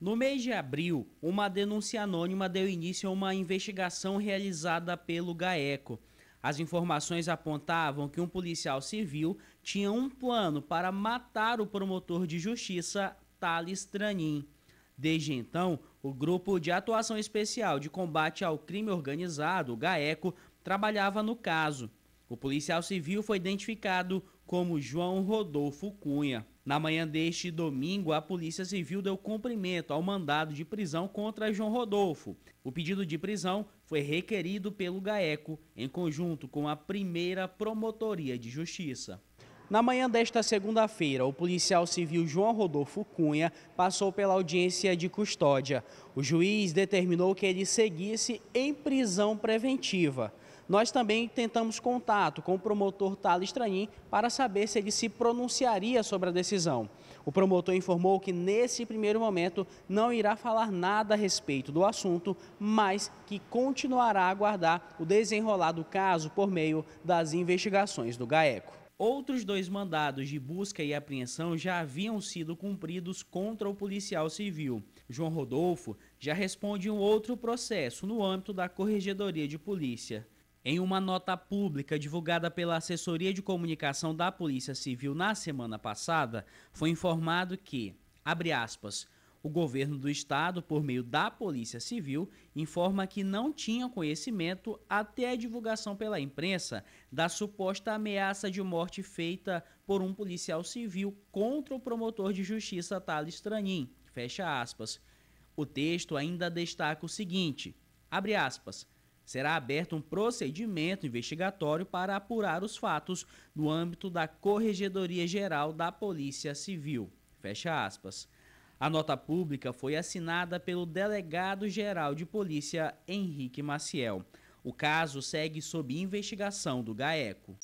No mês de abril, uma denúncia anônima deu início a uma investigação realizada pelo GAECO. As informações apontavam que um policial civil tinha um plano para matar o promotor de justiça, Thales Tranin. Desde então, o Grupo de Atuação Especial de Combate ao Crime Organizado, o GAECO, trabalhava no caso. O policial civil foi identificado como João Rodolfo Cunha. Na manhã deste domingo, a Polícia Civil deu cumprimento ao mandado de prisão contra João Rodolfo. O pedido de prisão foi requerido pelo GAECO, em conjunto com a primeira Promotoria de Justiça. Na manhã desta segunda-feira, o policial civil João Rodolfo Cunha passou pela audiência de custódia. O juiz determinou que ele seguisse em prisão preventiva. Nós também tentamos contato com o promotor Thales Traim para saber se ele se pronunciaria sobre a decisão. O promotor informou que nesse primeiro momento não irá falar nada a respeito do assunto, mas que continuará a aguardar o desenrolar do caso por meio das investigações do GAECO. Outros dois mandados de busca e apreensão já haviam sido cumpridos contra o policial civil. João Rodolfo já responde um outro processo no âmbito da Corregedoria de Polícia. Em uma nota pública divulgada pela Assessoria de Comunicação da Polícia Civil na semana passada, foi informado que, abre aspas, o governo do estado, por meio da Polícia Civil, informa que não tinha conhecimento até a divulgação pela imprensa da suposta ameaça de morte feita por um policial civil contra o promotor de justiça Thales Tranin. Fecha aspas. O texto ainda destaca o seguinte: abre aspas será aberto um procedimento investigatório para apurar os fatos no âmbito da Corregedoria Geral da Polícia Civil. Fecha aspas. A nota pública foi assinada pelo delegado-geral de polícia Henrique Maciel. O caso segue sob investigação do GAECO.